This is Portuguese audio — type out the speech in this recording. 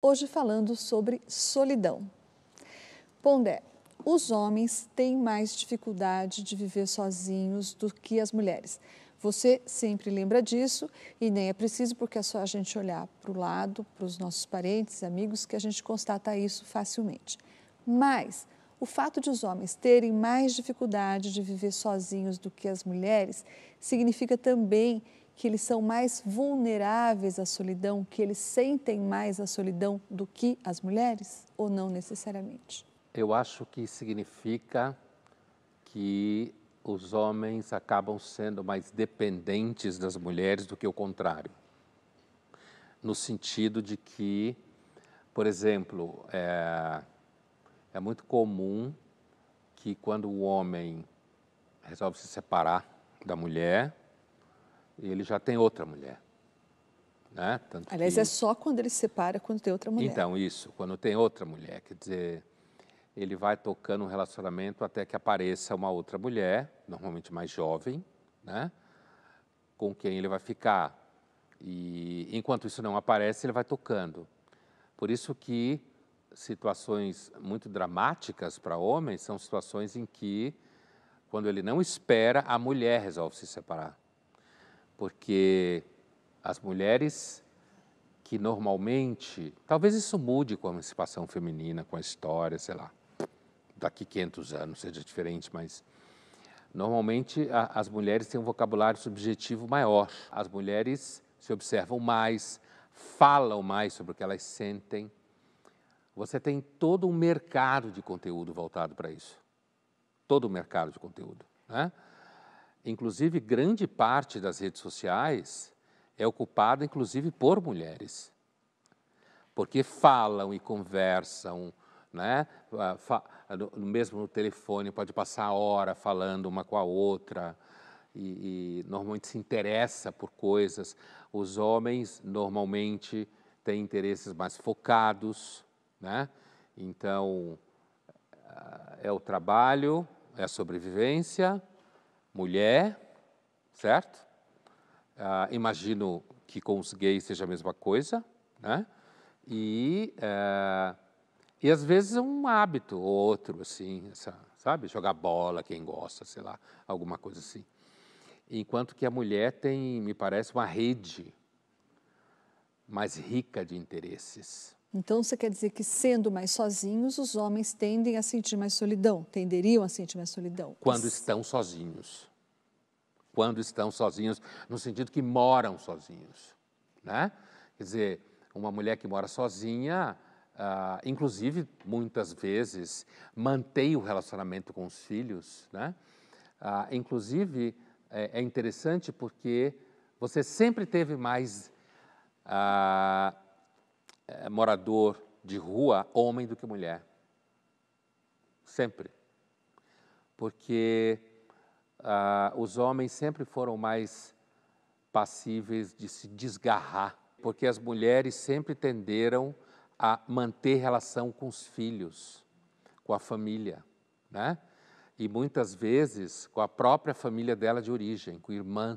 Hoje falando sobre solidão. Pondé, os homens têm mais dificuldade de viver sozinhos do que as mulheres. Você sempre lembra disso e nem é preciso, porque é só a gente olhar para o lado, para os nossos parentes, amigos, que a gente constata isso facilmente. Mas o fato de os homens terem mais dificuldade de viver sozinhos do que as mulheres significa também que que eles são mais vulneráveis à solidão, que eles sentem mais a solidão do que as mulheres? Ou não necessariamente? Eu acho que significa que os homens acabam sendo mais dependentes das mulheres do que o contrário. No sentido de que, por exemplo, é, é muito comum que quando o homem resolve se separar da mulher, e ele já tem outra mulher. Né? Tanto Aliás, que... é só quando ele se separa quando tem outra mulher. Então, isso, quando tem outra mulher. Quer dizer, ele vai tocando um relacionamento até que apareça uma outra mulher, normalmente mais jovem, né? com quem ele vai ficar. E enquanto isso não aparece, ele vai tocando. Por isso que situações muito dramáticas para homens são situações em que, quando ele não espera, a mulher resolve se separar porque as mulheres que normalmente, talvez isso mude com a emancipação feminina, com a história, sei lá, daqui 500 anos seja diferente, mas normalmente a, as mulheres têm um vocabulário subjetivo maior. As mulheres se observam mais, falam mais sobre o que elas sentem. Você tem todo um mercado de conteúdo voltado para isso. Todo o um mercado de conteúdo. Né? inclusive grande parte das redes sociais é ocupada inclusive por mulheres. Porque falam e conversam, né? mesmo no telefone pode passar a hora falando uma com a outra e, e normalmente se interessa por coisas. Os homens normalmente têm interesses mais focados, né? Então é, é o trabalho, é a sobrevivência, mulher, certo? Ah, imagino que com os gays seja a mesma coisa, né? E, é, e às vezes é um hábito ou outro, assim, sabe? Jogar bola, quem gosta, sei lá, alguma coisa assim. Enquanto que a mulher tem, me parece, uma rede mais rica de interesses. Então, você quer dizer que, sendo mais sozinhos, os homens tendem a sentir mais solidão, tenderiam a sentir mais solidão? Quando estão sozinhos. Quando estão sozinhos, no sentido que moram sozinhos. Né? Quer dizer, uma mulher que mora sozinha, ah, inclusive, muitas vezes, mantém o relacionamento com os filhos. Né? Ah, inclusive, é, é, interessante porque você sempre teve mais. Ah, é, morador de rua, homem do que mulher. Sempre. Porque ah, os homens sempre foram mais passíveis de se desgarrar, porque as mulheres sempre tenderam a manter relação com os filhos, com a família, né? E muitas vezes com a própria família dela de origem, com irmã,